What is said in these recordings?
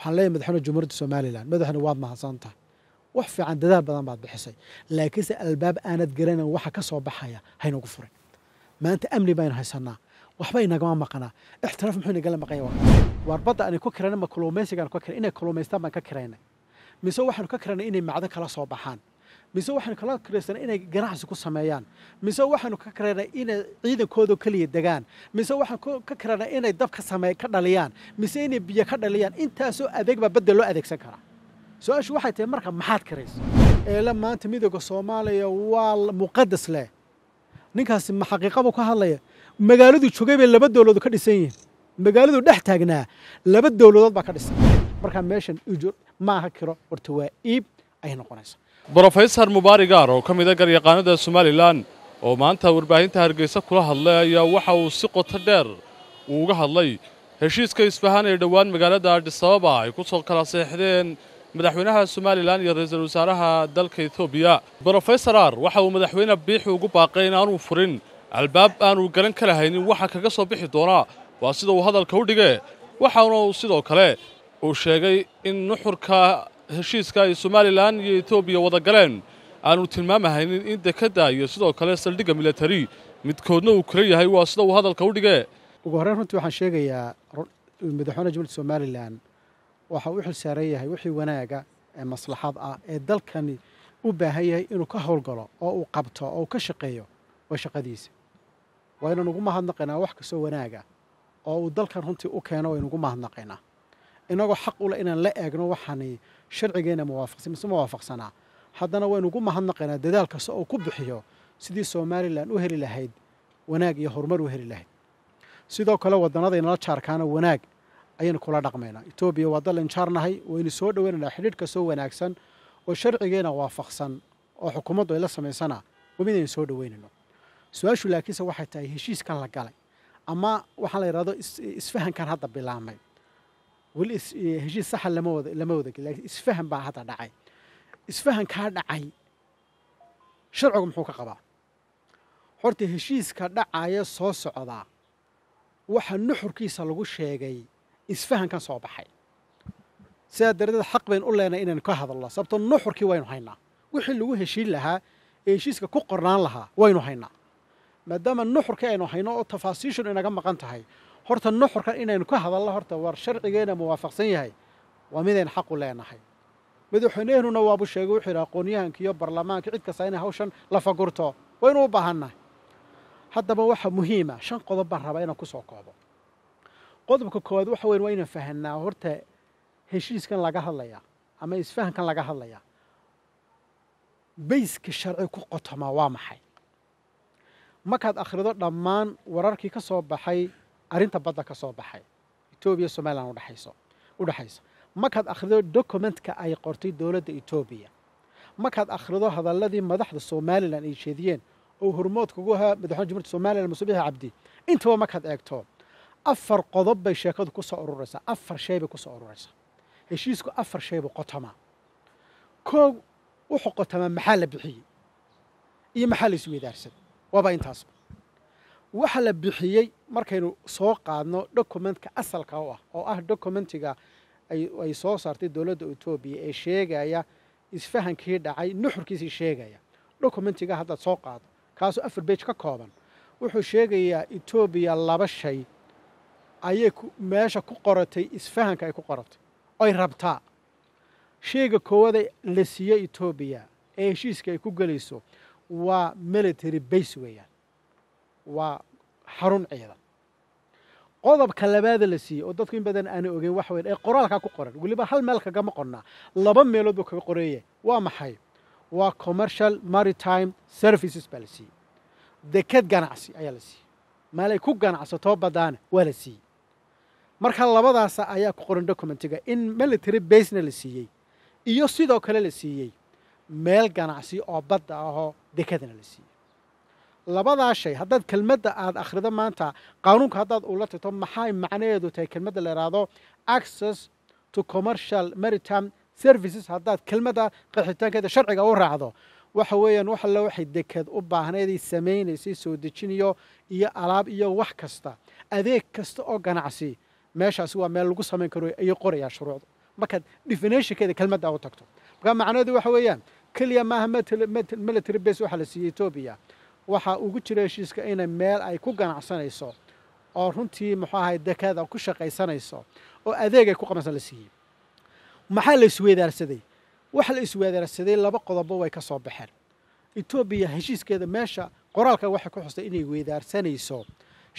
waxaan leeyahay madaxweyne jumhuuriyadda somalilan madaxna waad mahadsan tahay wax fiican dadaal badan baad bixisay laakiinse albaab aanad garanan waxa ka soo baxaya haynagu furin maanta amni baynu haysanaa waxba inagama maqnaa ixtiraaf muxuu inagala maqanya waar badda aan ku kirana ma kalluumaysigaan ku kira inay kalluumaystaan baan ka kiraynay mise waxaanu ka kiranay inay macdan kala soo baxaan mise waxaanu kala karaysana inay ganacsi ku sameeyaan mise waxaanu ka karaynaa inay ciidankooda keliya degaan mise waxaan ka karaynaa inay dab ka same ka dhaliyaan mise inay biyo ka dhaliyaan intaasoo adeeg baa beddel loo adeegsan karaa su-aashu waxay tahay marka maxaad karaysa eele maanta midooda soomaaliya waa muqadas leh ninkaasi xaqiiqaba ka hadlaya magaaladuu jogay bay laba dowladood ka dhisan yihiin magaaladuu dhex taagnaa laba dowladood baa ka dhisan markaa meeshan ujur ma kiro horta waa iib ayay noqonaysaa brofesor mubaari gaar oo ka mid a garyaqaanada somalilan oo maanta warbaahinta hargeysa kula hadlay ayaa waxa uu si qoto dheer uu uga hadlay heshiiska isbahaan ee dhowaan magaalada adhisababa ay ku soo kala seexdeen madaxweynaha somalilan iyo ra-iisul wasaaraha dalka etoobiya brofesor ar waxa uu madaxweyne biixi ugu baaqay in aanu furin albaab aanu galan ka lahaynin waxa kaga soo bixi doonaa waa sida uu hadalka u dhige waxaana uu sidoo kale uu sheegay in nuxurka heshiiska ay somalilan iyo etoobiya wada galeen aanu tilmaamahaynin in dekedda iyo sidoo kale saldhigga milatari midkoodna uu kala yahay waa sida uu hadalka u dhigee ugu horreyn runtii waxaan sheegayaa madaxweynaha jumhuuriyadda somalilan waxa uu xil saaran yahay wixii wanaaga ee maslaxad ah ee dalkani u baahan yahay inuu ka howlgalo oo uu qabto oo uu ka shaqeeyo waa shaqadiisa waa inaan ugu mahadnaqaynaa wax kastoo wanaaga oo uu dalkan runtii u keeno waynu ugu mahadnaqaynaa inagoo xaq ule inaan la eegno waxaani sharcigeena mawaafaqsan ma waafaqsanaa haddana waynu gu mahadnaqaynaa dadaal kasta oo ku bixiyo sidii somalilan u heli lahayd wanaag iyo horumar u heli lahayd sidoo kale wadannadaynala jaarkaana wanaag ayaynu kula dhaqmaynaa etoobiya waa dal injaarnahay waynu soo dhoweynaynaa xidhiidh kastoo wanaagsan oo sharcigeena waafaqsan oo xukuumaddu ayla samaysana waa mid soo dhoweynayno su-aashu laakiinse waxay tahay heshiiskan la galay ama waxaan la yidhahdo isfahankan hadda bilaabmay weli eh, heshiis saxa ah lama wada lama wada geli isfahan baa hadda dhacay isfahan kaa dhacay sharcigu muxuu ka qabaa horta heshiiska dhacaya soo socdaa waxa nuxurkiisa lagu sheegay isfahankan soo baxay sidaa daradeed xaq baynu u leenahay inaynu ka hadalno sababto nuxurkii waynu haynaa wixii lagu heshiin lahaa ee heshiiska ku qornaan lahaa waynu haynaa maadaama nuxurkii aynu hayno oo tafaasiishun inaga maqan tahay horta nuxurkan inaynu ka hadalla horta war sharcigeena muwaafaqsan yahay waa midayn xaqu leenahay madaxweynehnuna waabu sheegay wuxuu yidhi aqoonyahanka iyo baarlamaanka cid kasta inay hawshan la fagurto waynu u baahannahay haddaba waxa muhiima shan qodob baan rabaa inaan ku soo koobo qodobka koowaad waxa weyn waa inaan fahanaa horta heshiiskan laga hadlaya ama isfahankan laga hadlaya bayska sharci ku qotomaa waa maxay markaad akhrido dhammaan wararkii ka soo baxay arinta badda ka soo baxay etoobiya somalilan udhaxayso u dhexayso markaad akhrido dokumentka ay qortay dowladda etoobiya markaad akhrido hadalladii madaxda somalilan ay jeediyeen oo hormoodkugu ahaa madaxweyne jumhuuriyadda somalilan musubiixi cabdi intaba markaad eegto afar qodob bay sheekadu ku soo ururaysaa afar shay bay ku soo ururaysaa heshiisku afar shay buu qotamaa koog wuxuu qotamaa maxaa la bixiyey iyo maxaa la isweydaarsan waaba intaasba waxa la bixiyey markaynu soo qaadno dokumentka asalka u ah oo ah dokumentiga ay soo saartay dowladda etoobiya ee sheegaya isfahankii dhacay nuxurkiisii sheegaya dokumentiga haddaad soo qaado kaasoo afar bej ka kooban wuxuu sheegayaa etoobiya laba shay ayay meesha ku qoratay isfahanka ay ku qoratay oy rabtaa shayga koowaada la siiyo etoobiya ee heshiiska ay ku gelayso waa military base weeyaan waa xarun ciidan qodobka labaada la siiyey oo dadku in badan aana ogeyn waxa weye ee qoraalkaa ku qoran weliba hal meel kagama qornaa laba meelood buu kaga qoreeya waa maxay waa commercial maritime services baa la siiyey deked ganacsi ayaa la siiyey maalay ku ganacsatoo baddaana waa la siiyey marka labadaasa ayaa ku qoran documentiga in military basena la siiyey iyo sidoo kale la siiyey meel ganacsi oo badda ahoo dekedna la siiyey labadaa shay haddaad kelmadda aad akhrido maanta qaanuunka haddaad ula tagto maxay macnaheedu tahay kelmadda la yidhaahdo access to commercial maritime services haddaad kelmadda qaxitaankeeda sharciga u raacdo waxa weeyaan wax alle waxay deked u baahnayd samaynaysay soo dejiniyo iyo alaab iyo wax kasta adeeg kasta oo ganacsi meeshaasi waa meel lagu samayn karo iyo qorayaa shuruucda markaad definitionkeeda kelmaddaa u tagto markaa macnaheedu waxa weeyaan keliya maaha military base waxaa la siiyey etoobiya waxaa ugu jira heshiiska inay meel ay ku ganacsanayso oo runtii muxuu ahay dekada ku shaqaysanayso oo adeeg ay ku qabanaysa la siiyey maxaa la isweydaarsaday waxa la isweedaarsaday laba qodobo way ka soo baxeen etoobiya heshiiskeeda meesha qoraalka waxay ku xustay inay weedaarsanayso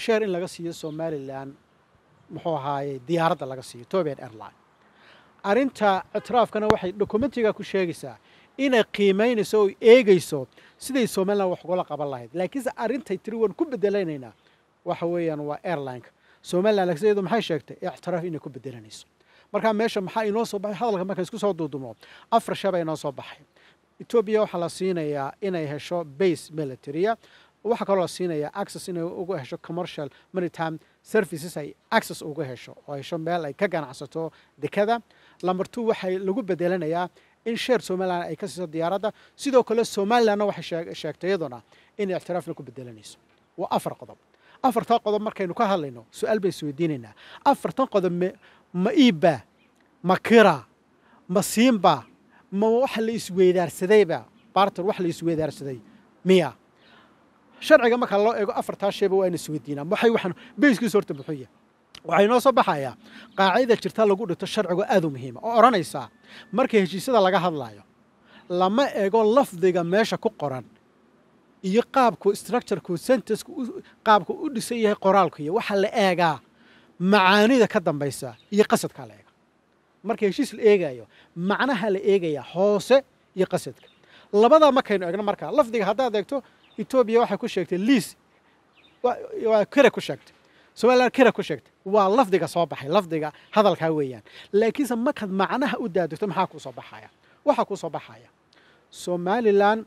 sheer in laga siiyo somalilan muxuu ahaaye diyaaradda laga siiyo etopian airline arrinta ictiraafkana waxay dokumentiga ku sheegaysaa inay qiimeynayso oy eegayso siday somalilan wax ugala qaban lahayd laakiinse arrintay tiri waan ku bedelanaynaa waxa weeyaan waa airlineka somalilan laksiyadu maxay sheegtay ictiraaf inay ku bedelanayso markaa meesha maxaa inoo soo baxay hadalka marka isku soo duudumo afar shaba inoo soo baxay etoobiya waxaa la siinayaa inay hesho base militaria waxaa kaloo la siinayaa access inay uga hesho commercial maritime services ay access uga hesho oo hesho meel ay ka ganacsato dekada lambartu waxay lagu bedelanayaa in sheer somalilan ay ka siiso diyaaradda sidoo kale somalilanna waxay sheegtay iyaduna inay ictiraafna ku bedelanayso waa afar qodob afartan qodob markaynu ka hadlayno su-aal bay isweydiinaynaa afartan qodob ma iibba ma kira ma siinba ma wax la isweydaarsadayba barter wax la isweydaarsaday miya sharciga marka loo eego afartaasheeba waa ina isweydiinaa maxay waxaan bayskiisa horta muxuu yahay وعينو صبحايا قاعدة جرتا لغو دوتا شرعو أدو مهيمة أو رانيسا مركي هجيسيدا لغا هدلايو لما ايغو لفظيغا ماشا كو قران إيه قابكو استركتر كو سنتس كو قابكو أدسي يه قرال كو يه وحال ايغا معاني دا كدن بيسا إيه قصد كالا ايغا مركي هجيسيل ايغا يو معنى هال ايغا يه حوس إيه قصد كالا لبدا ما كاينو ايغنا مركا لفظيغا هدا ديكتو إيتوبيا واحا كو شاكت ليس وكرا كو شاكت سوالا كرا كو شاكت waa lafdiga soo baxay lafdiga hadalkaa weeyaan laakiinse markaad macnaha u daadogto maxaa kuu soo baxaya waxaa kuu soo baxaya somalilan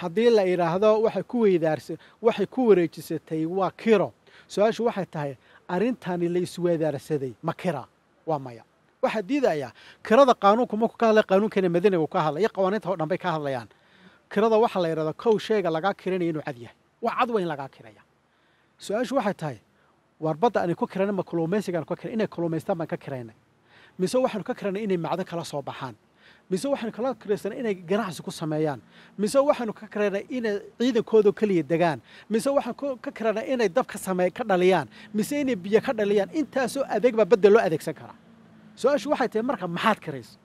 haddii la idhaahdo waxay ku weydaarsa waxay ku wareejisatay waa kiro su-aashu waxay tahay arrintani la isweydaarsaday ma kira waa maya waxaa diidayaa kirada qaanuunku markuu ka hadlay qaanuunkana madiinagu ka hadlay iyo qawaaniinta oo dhan ka hadlayaan kirada waxaa la yidhahdaa kow sheega lagaa kiranaya inuu cad yahay wax cad weyn lagaa kiraya su-aashu waxay tahay وربطة أن كوكرنا ما كلوميسي كان كوكرنا إنه كلوميستا ما كوكرنا مسوا واحد كوكرنا إنه معدا كلا صباحان مسوا واحد كلا كريستنا إنه جناح سكو سمايان مسوا واحد كوكرنا إنه عيد كودو كلي دجان مسوا واحد كوكرنا إنه دفك سماي كدليان مس إنه بيا كدليان أنت سو أذك ببدل لو أذك سكرة سؤال شو واحد تمرك ما حد كريس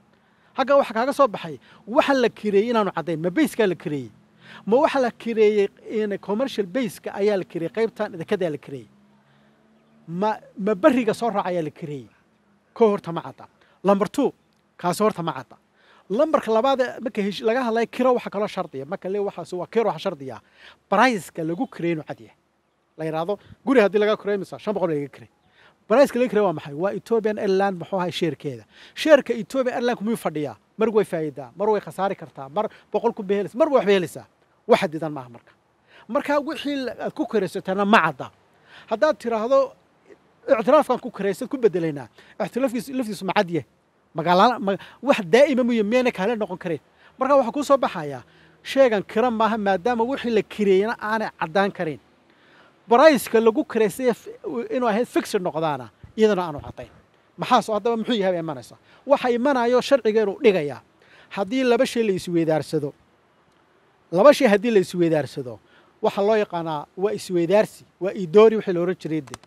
حاجة واحد حاجة صباحي واحد لك كريين أنا عدين ما بيس كلا كريين ما واحد لك كريين إنه كوميرشال بيس كأيال كريين قيبتان إذا كذا الكريين ma ma beriga soo raaca ayaa la kareeyey ko horta ma cadda lamber two kaasi horta ma cadda lamberka labaad marka hesh laga hadlaya kiro waxaa kaloo shardiya marka le waxaas waa kiro waxaa shardiya briceka lagu kirey inuu cad yahay la yidhaahdo guri haddii laga kirey imisa shan boqol laga kirey briceka laga kirey waa maxay waa ethiopian airline muxuu ahay sheerkeeda sheerka ethiopian airlineka miyuu fadhiyaa mar way faa'iidaa mar way khasaari kartaa mar boqol kunba helaysa mar way waxba helaysaa wax xadidan maaha marka marka wixii aad ku kiraysatanna ma cadda haddaad tiraahdo ictiraafkan ku karaysad ku bedelaynaa ixtiraafkiis laftiisu macadye magaalaa wax daa'ima muya meena kaale noqon kareen markaa waxaa kuu soo baxayaa sheegan kira maaha maadaama wixii la kireeyana aanay caddaan karayn barayska lagu karaystay inuu ahayd fixi noqdaana iyadana aanu caddayn maxaasoo haddaba muxuu yahay baa imanaysa waxa imanayo sharciga inuu dhigayaa haddii laba shay la isweydaarsado laba shay haddii la isweydaarsado waxaa loo yaqaanaa waa isweydaarsi waa idoori wixii la ohan jirayde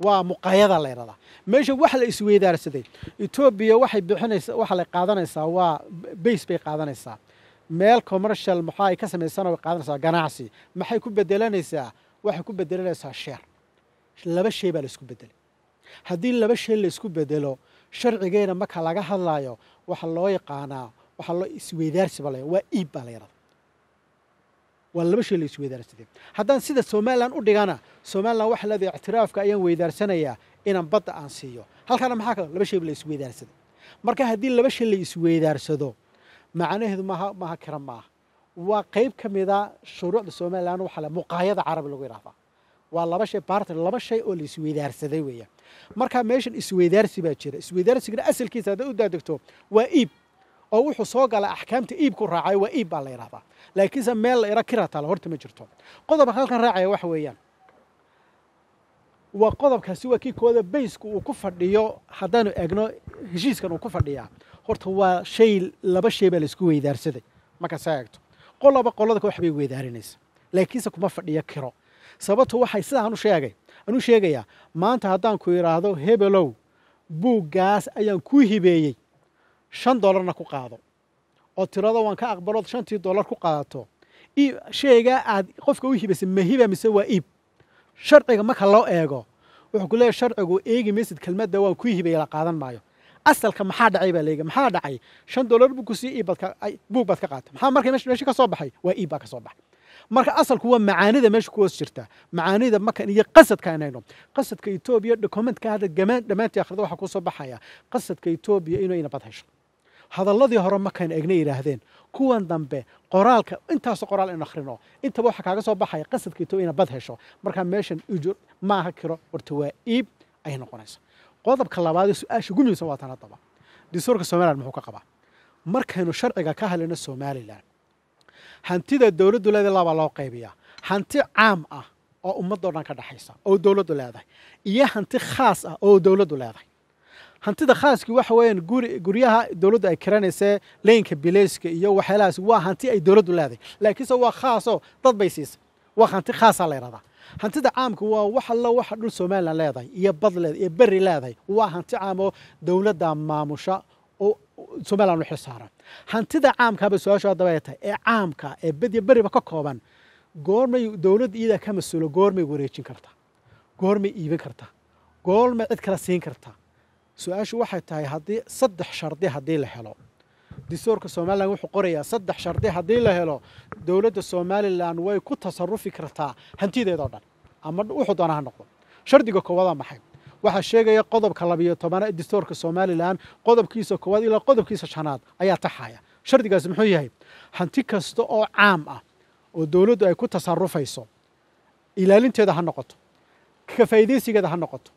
waa muqaayada la yidhahdaa meesha wax la isweydaarsaday etoobiya waxay bixinaysa waxa la qaadanaysaa waa bays bay qaadanaysaa meel commercial maxaa ay ka samaysana way qaadanaysaa ganacsi maxay ku bedelanaysaa waxay ku bedelanaysaa sheer laba shay baa laisku bedelay haddii laba shay la bedelo sharcigeena marka laga hadlaayo waxa loo yaqaanaa waxa loo isweydaarsi baa la waa iib baa la yidhahdaa waa laba shay la isweydaarsadee haddaan sida somalilan u dhigana somalilan waxa leedahay ictiraafka ayaan weydaarsanayaa inaan badda aan siiyo halkaana maxaa kale laba shay la isweydaarsaday marka haddii laba shay la isweydaarsado macnaheedu maaha maaha kara maaha waa qayb ka mida shuruucda somalilan waxa le muqaayada carabi lagu yidhahdaa waa laba shay baartan laba shay oo la isweydaarsaday weeyaan marka meeshan isweydaarsi baa jira isweydaarsigana asalkiisa hadday u daadegto waa iib oo wuxuu soo gala axkaamta iibku raacay waa iib baa la yidhahdaa laakiinse meel la ira kirataalo horta ma jirto qodobka halkan raacaya waxa weeyaan waa qodobkaasi waa kii kooda baysku uu ku fadhiyo haddaynu egno heshiiskan uu ku fadhiyaa horta waa shay laba shay baa laysku weydaarsaday marka saa eegto qoloba qolada koox bay weydaarinaysa laakiinse kuma fadhiyo kiro sababto waxay sidaa anu sheegay anuu sheegayaa maanta haddaan ku yidhaahdo hebelow buuggaas ayaan kuu hibeeyey shan doolarna ku qaado oo tirado waan ka aqbalood shantii doolar ku qaadato sheegaa aad qofka u hibasa mahiba mise waa iib sharciga marka loo eego wuxuu ku leeyahy sharcigu eegi maysid kelmadda waan kuu hibaya la qaadan maayo asalka maxaa dhacay baa leega maxaa dhacay shan dollar buu kusii iibbuug baad ka qaata maxaa marka meesha ka baxay waa iib baa ka baxay marka asalku waa macaanida meesha ku jirta macaanida marka iyo qasadka inayno qasadka etoobiya dokumentka hadda dhammaantii akhrida waxaa ku baxaya qasadka etoobiya inuu inabad hesho hadalladii hore markaan egna yidhaahdeen kuwan dambe qoraalka intaas qoraal in akhrino intaba waxaa kaaga soo baxaya qasadkiito ina bad hesho markaa meeshan ujur maaha kiro horta waa iib ayay noqonaysa qodobka labaadee su-aasha ugu muhiimsan waa haddaba dastuurka somalilan muxuu ka qabaa markaynu sharciga ka hadlayno somalilan hantida dowladdu leeda labaa loo qaybiyaa hanti caam ah oo ummadoo dhan ka dhexaysa oo dowladdu leedahay iyo hanti khaas ah oo dowladdu leedahay hantida khaaski waxa weeyaan guryaha dowladdu ay kiranaysa leynka bileyska iyo waxyaalahaas waa hanti ay dowladdu leedahay laakiinse waa khaasoo dad bay siisay waa hanti khaasaa la yidhahdaa hantida caamka waa wax allo waxa dhul somalilan leedahay iyo bad leedahay iyo berri leedahay waa hanti caamoo dowladda maamusha oo somalilan u xilsaaran hantida caamkaaba su-aashu haddaba tahay ee caamka ee badiyo berriba ka kooban goormay dowladda iyadaa ka mas-uulo goormay wareejin kartaa goormay iibin kartaa goormay cid kala siin kartaa su-aashu waxay tahay haddii saddex shardi haddii la helo distoorka somalilan wuxuu qorayaa saddex shardi haddii la helo dowladda somalilan way ku tasarufi kartaa hantideedao dhan ama wuxuu doona ha noqdo shardiga koowaada maxay waxaa sheegaya qodobka labiyo tobana ee distoorka somalilan qodobkiisa koowaad ilaa qodobkiisa shanaad ayaa taxaya shardigaas muxuu yahay hanti kasta oo caam ah oo dowladdu ay ku tasarufayso ilaalinteeda ha noqoto ka faa'iidaysigeeda ha noqoto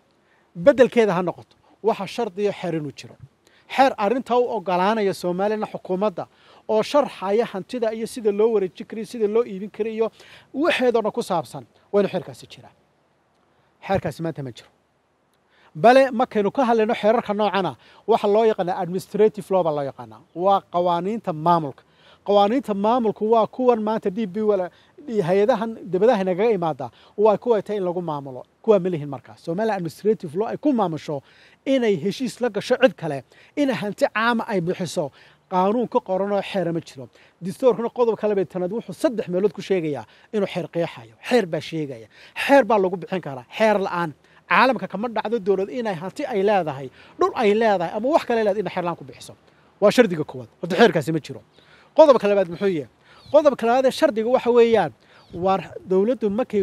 beddelkeeda ha noqoto waxa xeer inuu jiro xeer arintaa u ogolaanaya soomaaliyana xukuumadda oo sharxaya hantida iyo sida loo wareejin kariyo sida loo iibin kariyo iyo waxeedoo ku saabsan waa inu xeerkaasi jiraa xeerkaasi maanta ma jiro bale markaynu ka hadlayno xeerarka noocana waxa loo yaqaanaa administrative baa loo yaqaanaa waa qawaaniinta maamulka قوانين تمام الكوا كون ما تدي بي ولا هيدهن دبده نجاي ماذا هو كوا تين لقوا معمله كوا مليه المركز سو مال administrative law يكون ما مشوا إن أي هشيس لقى شعد كله إن هنت عام أي بحسه قانون كقرنا حرم تشرب دستور هنا قضوا كله بالتنادو حصدح ملود كل شيء جاية إنه حير قيا حيو حير بشيء جاية حير بالله بحين كره حير الآن عالم ككمرد عدد دور إن أي هنت أي لا ذا هاي دور أي لا ذا أبو وح كله لا إن حير لانكو بحسه وشردك قوة وتحير كاسم تشرب قضب كلامات محوية قضب كلامات شرط جوا حويان وار دولة مكة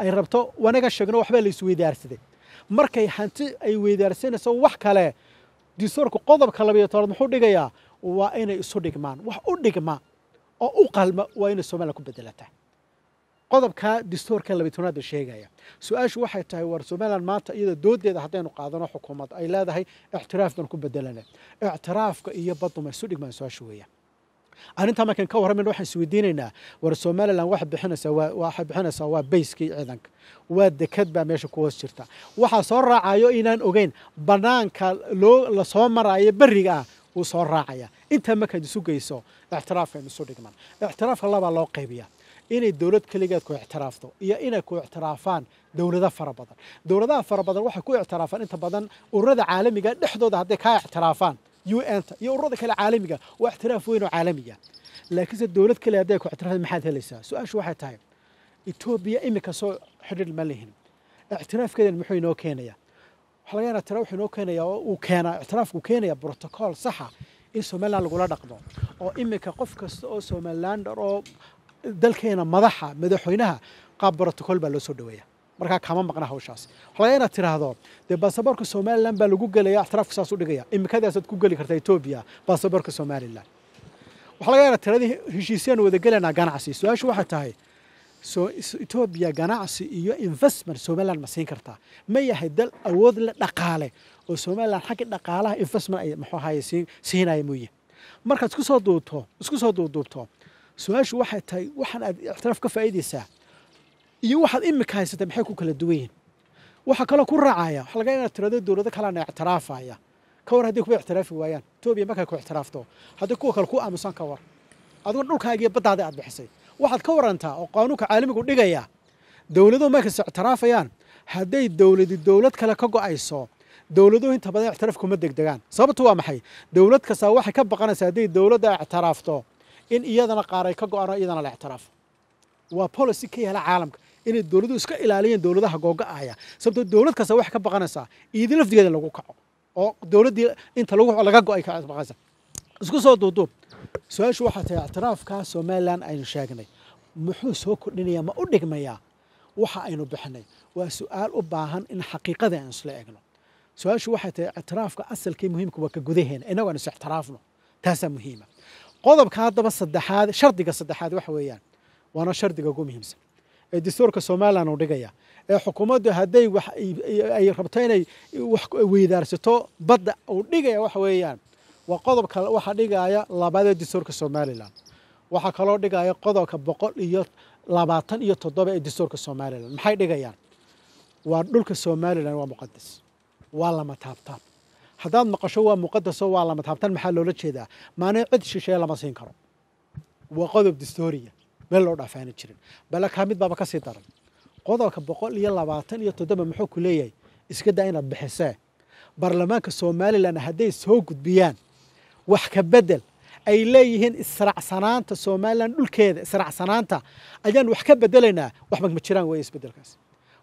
أي ربطه وأنا كشجنا وحبل يسوي درس ده مركي أي حنت أيوي درسين سو وح كلا دستور قضب كلامي ترى محوري جيا وأين يسوي كمان وح أودي أو أقل ما وين السماء لكم بدلته قضب كا دستور كلا بتناد الشيء جاية سؤال شو واحد تاي ورسوا مالا ما تايد دود ده حتين قاضنا حكومات أي لا ده هي اعتراف دون كم بدلنا اعتراف كي يبطل ما يسوي كمان سؤال شوية arrintaa markaan ka warramayna waxaan isweydiinaynaa war somalilan waxa bixinaysa waa waxa bixinaysaa waa bayskii ciidanka waa dekad baa meesha ku hoos jirta waxaa soo raacayo inaan ogeyn bannaanka loo lasoo maraayo berriga ah wuu soo raacaya intaa markaad isu geyso ictiraafkayn isu dhigman ictiraafka labaa loo qaybiyaa inay dowlad keligeed ku ictiraafto iyo inay ku ictiraafaan dowlado fara badan dowladaha fara badan waxay ku ictiraafaan inta badan ururada caalamiga dhexdooda hadday kaa ictiraafaan u nta iyo ururada kale caalamiga waa ixtiraaf weyn oo caalamiga laakiinse dowlad kale hadday ku ixtiraafda maxaad helaysaa su-aashu waxay tahay etoobiya iminka soo xidhiir ma lihin ictiraafkeedan muxuu inoo keenaya waxaa laga yana tira wuxuu inoo keenayaa oo uu keenaa ictiraafku keenayaa brotocool saxa ah in somaliland lagula dhaqmo oo iminka qof kasta oo somalilander oo dalkeena madaxa madaxweynaha qaab brotocool baa loo soo dhaweeya markaa kama maqna hawshaas holayaa inaad tidhaahdo dee baasaboorka somalilan baa lagu gelaya ictiraafku saas u dhigaya imikadaasaad ku geli kartaa etoobiya baasaboorka somalilan waxa laga yana tiradii heshiisyaan wadagelanaa ganacsi su-aashu waxay tahay etoobiya ganacsi iyo investment somalilan ma siin kartaa ma yahay dal awood le dhaqaale oo somalilan xagga dhaqaalaha investment ay muxuu ahaye siinaya mooye markaad isku soo duubto isku soo duuduubto su-aashu waxay tahay waxaan aad ictiraaf ka faa'iidaysaa iyo waxaad imika haysatay maxay ku kala duwan yihin waxaa kaloo ku raacaya waxa laga inaad tirado dowlado kalena ictiraafaya ka war hadday kuba ictiraafi waayaan etoobiya markay ku ictiraafto hadday kuwa kale ku aamusan ka war adigoo dhulkaaga iyo baddaada aad bixisay waxaad ka warantaa oo qaanuunka caalamigu dhigaya dowladoo markas ictiraafayaan hadday dowladi dowlad kale ka go'ayso dowladoo inta badan ictiraaf kuma degdegaan sababtu waa maxay dowlad kastaa waxay ka baqanaysaa hadday dowladda ictiraafto in iyadana qaar ay ka go'aan oo iyadana la ictiraafo waa policy ka yaala caalamka inay dowladu iska ilaaliyeen dowladaha googa-aya sababtoo dowlad kasta wax ka baqanaysaa iidin lafdigeeda lagu kaco oo dowladdii inta laga go-ay ka isku soo duuduub su-aashu waxaa tahay ictiraafkaa somalilan aynu sheegnay muxuu soo kordhinayaa ma u dhigmayaa waxa aynu bixinay waa su-aal u baahan in xaqiiqada aynu isla egno su-aashu waxay tahay ictiraafka asalkii muhiimka waa ka gudaheena innagu aynu is ictiraafno taasaa muhiima qodobka haddaba saddexaad shardiga saddexaad waxa weeyaan waana shardiga ugu muhiimsan ee dastuurka somalilan uu dhigaya ee xukuumaddu hadday ay rabto inay weydaarsato badda uu dhigaya waxa weeyaan waa qodobka waxaa dhigaya labaad ee dastuurka somalilan waxaa kaloo dhigaya qodobka boqol iyo labaatan iyo toddoba ee dastuurka somalilan maxay dhigayaan waa dhulka somalilan waa muqadas waa lama taabtaab haddaad maqasho waa muqadaso waa lama taabtaan maxaa loola jeedaa maana cid shisheeye lama siin karo waa qodob dastuuriya meel loo dhaafaana jirin balakaa mid baaba kasii daran qodobka boqol iyo labaatan iyo toddoba muxuu ku leeyahay iska inaad bixisee baarlamaanka somalilan hadday soo gudbiyaan wax ka bedel ay leeyihiin israacsanaanta somalilan dhulkeeda israacsanaanta ayaan wax ka bedelaynaa waxba ma jiraan weeye isbedelkaas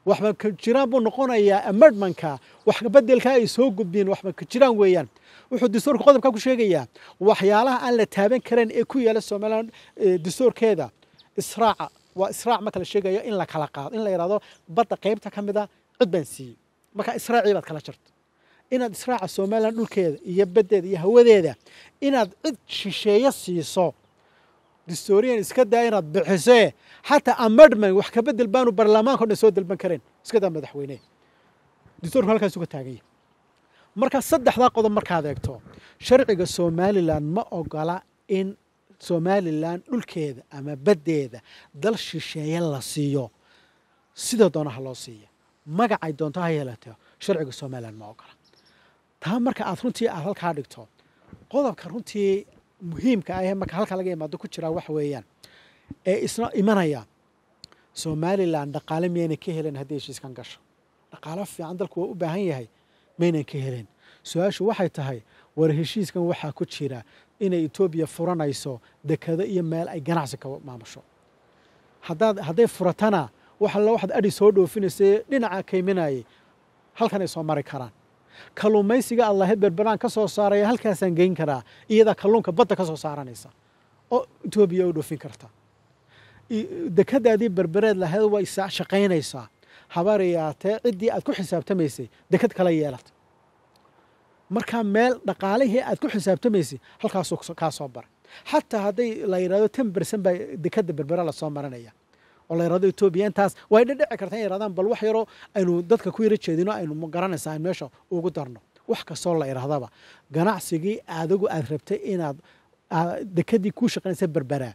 waxba ka jiraan buu noqonayaa amendmanka wax bedelkaa ay soo gudbiyeen waxba ka jiraan weeyaan wuxuu dastuurka qodobka ku sheegayaa waxyaalaha aan la taaban karayn ee ku yaala somalilan eh, dastuurkeeda israaca waa israac marka la sheegayo in la kala qaado in la yidhahdo badda qaybta ka mida cid baan siiyey markaa israacii baad kala jarto inaad israaca somalilan dhulkeeda iyo baddeeda iyo hawadeeda inaad cid shisheeyo siiso distorian iska daa inaad bixise xataa amendment wax ka bedel baanu baarlamaanka o dhan soo dalban kareen iska daa madaxweyne distoorku halkaas uga taagaya markaa saddexdaa qodob markaad eegto sharciga somalilan ma ogola in somalilan dhulkeeda ama baddeeda dal shisheeye la siiyo sida doona ha loo siiya magacay doonto ha yeelato sharciga somalilan ma ogola taa marka aad runtii aad halkaa dhigto qodobka runtii muhiimka ah ee marka halka laga imaado ku jiraa waxa weeyaan ee isna imanaya somalilan dhaqaale miyaynan ka helen haddii heshiiskan gasho dhaqaalo fiican dalku waa u baahan yahay maynan ka helen su-aashu waxay tahay war heshiiskan waxaa ku jira inay etoobiya furanayso dekedo iyo meel ay ganacsi ka maamusho hadaad hadday furatana wax waxaad adhi soo dhoofinaysae dhinaca kayminayay halkan ay soo mari karaan kalluumaysiga aan lahaber banaan ka soo saaraya halkaasaan geyn karaa iyadaa kalluunka badda ka soo saaranaysa oo etoobiya u dhoofin karta dekadaadii berbereed lahayd way shaqaynaysaa habaar yaatee ciddii aad ku xisaabtamaysay dekad kala yeelata markaa meel dhaqaalihii aad ku xisaabtamaysay halkaasuu kaa soo bara xataa hadday la yidhahdo ten bercent baa dekada berbera lasoo marinaya oo la yidhahdo etoobiya intaas way dhadhici karta in yidhahdaan bal wax yaroo aynu dadka ku yaro jeedino aynu garanaysaa in meesha ugu darno wax kastoo la yidhahdaba ganacsigii adigu aad rabtay inaad dekadii kuu shaqaynaysa berberaa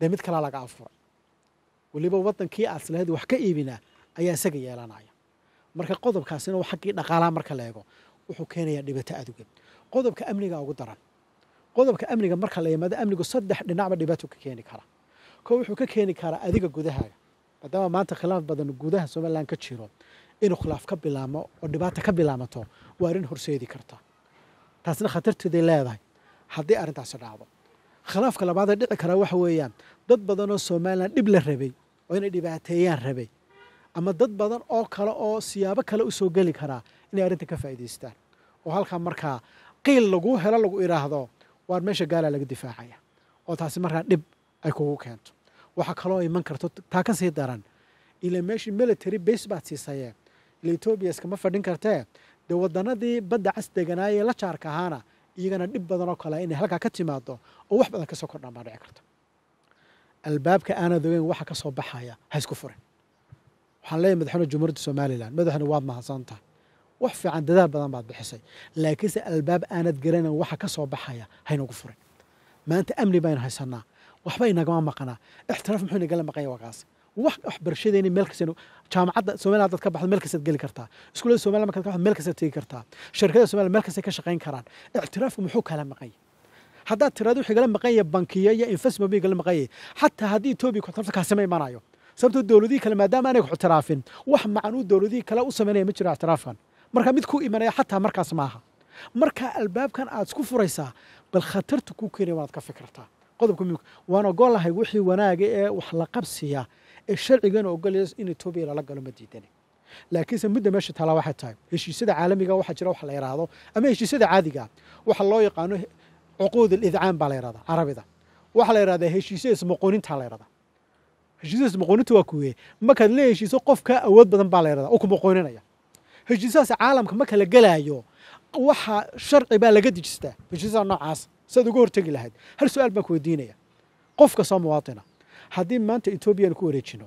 dee mid kalaa laga afuray weliba waddankii aad islahayd wax ka iibinaa ayaa isaga yeelanaya marka qodobkaasina waa xaggii dhaqaalaha marka la eego wuxuu keenayaa dhibaato aad u weyn qodobka amniga ugu daran qodobka amniga marka la yimaado amnigu saddex dhinacba dhibaato ka keeni kara koo wuxuu ka keeni karaa adiga gudahaaga maadaama maanta khilaaf badan gudaha somalilan ka jiro inuu khilaaf ka bilaamo oo dhibaata ka bilaamato waa arrin horseedi karta taasna khatarteeday leedahay haddii arrintaasi dhacdo khilaafka labaadee dhici karaa waxa weeyaan dad badanoo oo dhib la rabay oo inay dhibaateeyaan rabay ama dad badan oo kale oo siyaabo kale usoo geli karaa inay arrintan ka faa'iidaystaan oo halkaa markaa qiil lagu helo lagu idhaahdo waar meesha gaalaa laga difaacaya oo taasi markaa dhib ay kugu keento waxaa kaloo iman karto taa ka daran ila meeshii military base baad siisayee ila etoobiya iskama fadhin kartee dee wadanadii badda cas deganaayee la jaarka ahaana iyagana dhib badan oo kale inay halkaa ka timaado oo wax badan ka soo kordhaan baa dhici karta albaabka aanad ogeyn waxa ka baxaya ha isku furin waxaan leeyahay madaxweyne jumhuuriyadda somalilan madaxuna waad mahadsantaha wax fiican dadaal badan baad bixisay laakiinse albaab aanad garanayn waxa ka soo baxaya haynagu furin maanta amni baynu haysanaa waxba inagama maqnaa ixtiraaf muxuu inagala maqanya wakaas wax waxbarashadeeni meel kasta jaamacadda soomaaliya haddaad ka baxdo meel kastaad geli kartaa iskuullada soomaaliya markaad ka baxdo meel kastaad tegi kartaa shirkada soomaaliya meel kastay ka shaqayn karaan ictiraafku muxuu kala maqanya haddaad tiraado wuxuu igala maqanya bankiyo iyo investment buu igala maqanya xataa haddii etoobiya kuxtiraafto kaasima imanayo sababtoo dowladihii kale maadaama aanay ku ictiraafin wax macan uu dowladihii kale u sameynaya ma jiro ictiraafkan marka mid ku imanaya xataa markaas maaha markaa albaabkan aad isku furaysaa bal khatarta ku keenaya waanaad ka fikirtaa qodobka mimka waan ogolahay wixii wanaaga ee wax la qabsiya ee sharcigana ogolaya in etoobiya lala galo ma diidane laakiinse mudda meesha taalaa waxay tahay heshiisyada caalamiga waxaa jira wax la yidhaahdo ama heshiisyada caadigaa waxa loo yaqaano cuquud alidcaan baa la yidhahdaa carabida waxaa la yidhahdaa heshiisyo ismaqoonintaa la yidhahdaa heshiisyo ismaqooninta waa kuweye markaad la heshiiso awood badan baa la yidhahdaa oo kumaqooninaya heshiisahaas caalamka ma kala gelaayo waxa sharci baa laga dejistaa heshiisaha noocaas siaad uga hortegi lahayd hal su-aal baan ku weydiinaya qof kastoo muwaaطina haddii maanta etoobiyan ku wareejino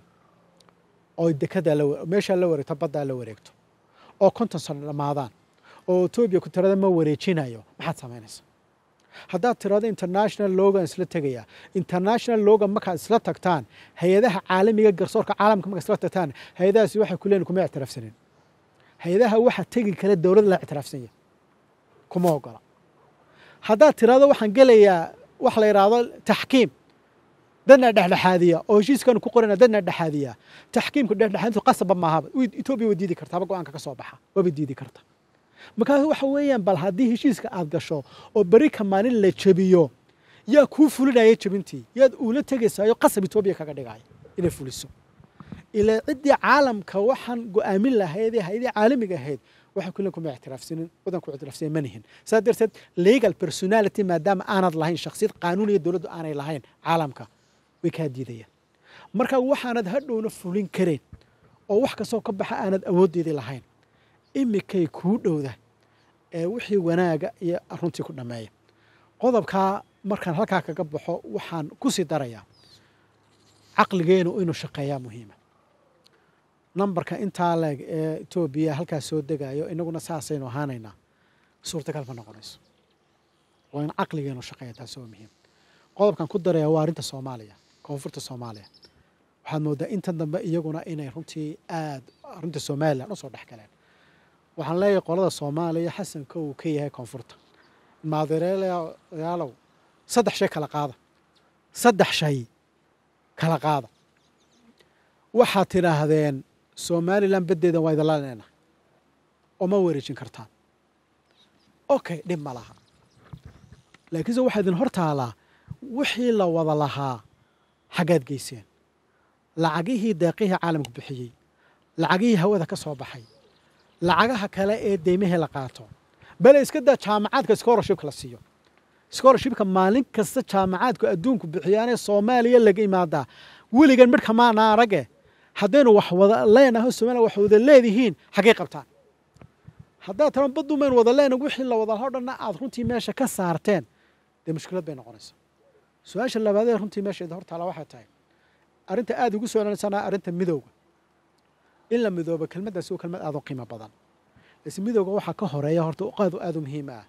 oo dekada meeshaa la wareegto baddaa la wareegto oo konton sano dhammaadaan oo etoobiya ku tirada ma wareejinayo maxaad samaynaysaa haddaad tirado international logan isla tegayaa international logan markaad isla tagtaan hay-adaha caalamiga garsoorka caalamka markaad isla tagtaan hay-adahaasi waxay ku kuma ictiraafsanin هيدها واحد تجي كلا الدورة لا اعترافية كم هو قرا هذا ترى هذا واحد قال يا واحد يراد تحكيم دنا ده على هذه أو شيء كانوا كقرنا دنا ده هذه تحكيم كده على هذه قصة بما هذا ويتوبي ودي ذكر تابعوا عنك كصباحة وبدي ذكر تا مكان هو حويا بل هذه شيء كأذكر شو أو بريك مان اللي تبيه يا كوفول ده يتبنتي يا أولاد تجسها يا قصة بتوبي كذا دعاء إلى فلسطين ilaa ciddii caalamka waxaan go-aamin lahayd ee haydii caalamiga ahayd waxa kulen kuma ictiraafsanin wadan ku ictiraafsanin ma darteed legal personality maadaama aanad lahayn shakhsiyad qaanuuniya dowladdu aanay lahayn caalamka way kaa diidayaan marka waxaanad hadhowna fulin karayn oo wax kastoo ka baxa aanad awooddeedii lahayn imikay kuu dhowda ee wixii wanaaga iyo runtii ku dhammeeya qodobkaa markaan halkaa kaga baxo waxaan ku sii darayaa caqligeenu inuu shaqeeyaa muhiima nambarka intaa leeg ee etoobiya halkaas soo degayo inaguna saasaynu ahaanaynaa suurtagal ma noqonayso waa in caqligeenu shaqeeya taasi oo muhiim qodobkan ku daraya waa arinta soomaaliya koonfurta soomaaliya waxaad moodaa intan dambe iyaguna inay runtii aada arinta somalilan usoo dhex galeen waxaan leeyahay qolada soomaaliya xasanka uu ka yahay koonfurta maadereelayaalow saddex shay kala qaada saddex shay kala qaada waxaad tidhaahdeen somalilan beddeedan waa idinlaalnayna ooma wareejin kartaan okay dhib ma laha laakiinse waxaa idin hor taalaa wixii la wada lahaa xaggaad geyseen lacagihii deeqihii caalamku bixiyey lacagihii hawada ka soo baxay lacagaha kale ee deymahee la qaato bale iska daa jaamacaadka scholarshipka la siiyo scholarshipka maalin kasta jaamacaadku adduunku bixiyaanee soomaaliya laga imaadaa weligan midhkamaana arage haddaynu wax wada leenahay somaliya wax wada leedihiin xaggay qabtaan haddaad tama baddumayn wada leenahay wixii la wada laha aad runtii meesha ka saarteen dee mushkilad bay noqonaysaa su-aasha labaadee runtii meeshaeda hortaala waxay tahay arrinta aada ugu soolanaysanaa arrinta midowga in la midoobo kelmaddaasi waa kelmad aada u qiimo badan lase midowga waxaa ka horeeya horta qaadu aada u muhiim ah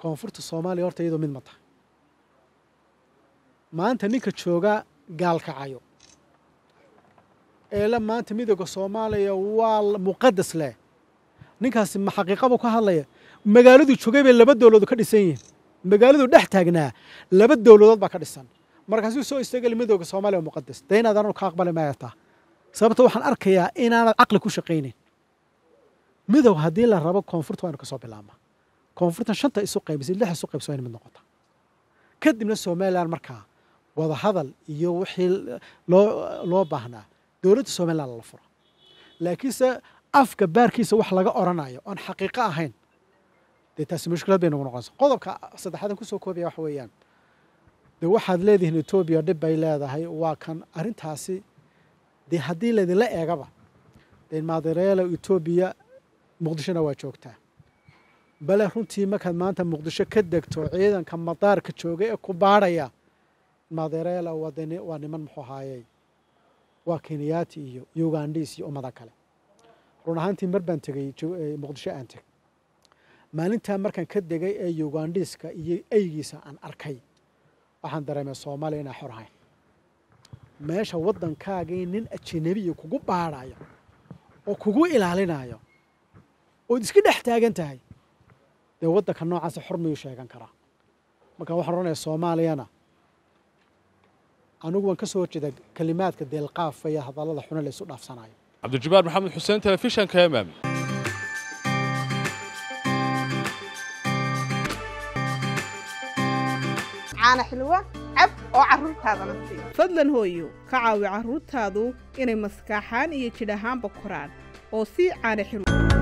koonfurta soomaaliya horta iyadoo mid ma tahay maanta ninka jooga gaal kacayo eele maanta midooda soomaaliya waa muqadas leh ninkaasi ma xaqiiqabu ka hadlaya magaaladuu jogay bay laba dowladood ka dhisan yihiin magaaladuu dhex taagnaa laba dowladood baa ka dhisan markaasuu soo istagali midooda soomaaliya waa muqadas dee inaad ananu ka aqbali mayataa sababta waxaan arkayaa inaanad caqli ku shaqaynin midow haddii la rabo koonfurta waynu ka soo bilaabnaa koonfurtan shanta isu qaybisay lix isu qaybso wayna mid noqota kadibna somalilan markaa wadahadal iyo wixii loo loo baahnaa dowladda somalilan la furo laakiinse afka baarkiisa wax laga oranayo oon xaqiiqo ahayn dee taasi mushkilad bay nagu noqonaysa qodobka saddexadan kusoo koobaya wax weeyaan dee waxaad leedihiin etoobiya dhib bay leedahay waa kan arrintaasi dee haddii laydinla eegaba dee maadireelo etoobiya muqdishona waa joogtaa bale runtii markaad maanta muqdisho ka degto ciidanka madaarka jooga ee ku baadhaya maadireelo waa niman muxuu haayay waa kenyaati iyo ugandhiis iyo ummada kale run ahaantii mar baan tegey muqdisho aan tegey maalintaa markaan ka degay ee ugandhiiska iyo eygiisa aan arkay waxaan dareemay soomaaliya inaa xorahayn meesha waddankaagii nin ajanabiya kugu baadhayo oo kugu ilaalinayo ood iska dhex taagan tahay dee waddanka noocaasa xor miyuu sheegan karaa marka waxaan odhanayaa soomaaliyana anugu waan ka horjeeda kelimaadka deelqaafa iyo hadallada xune la dhaafsanayo cabdijabaar maxamed xuseen telefishanka emaami fadlan hooyo ka caawi caruurtaadu inay maskaaxaan iyo jidhahaanba koraan oo sii caana xilwa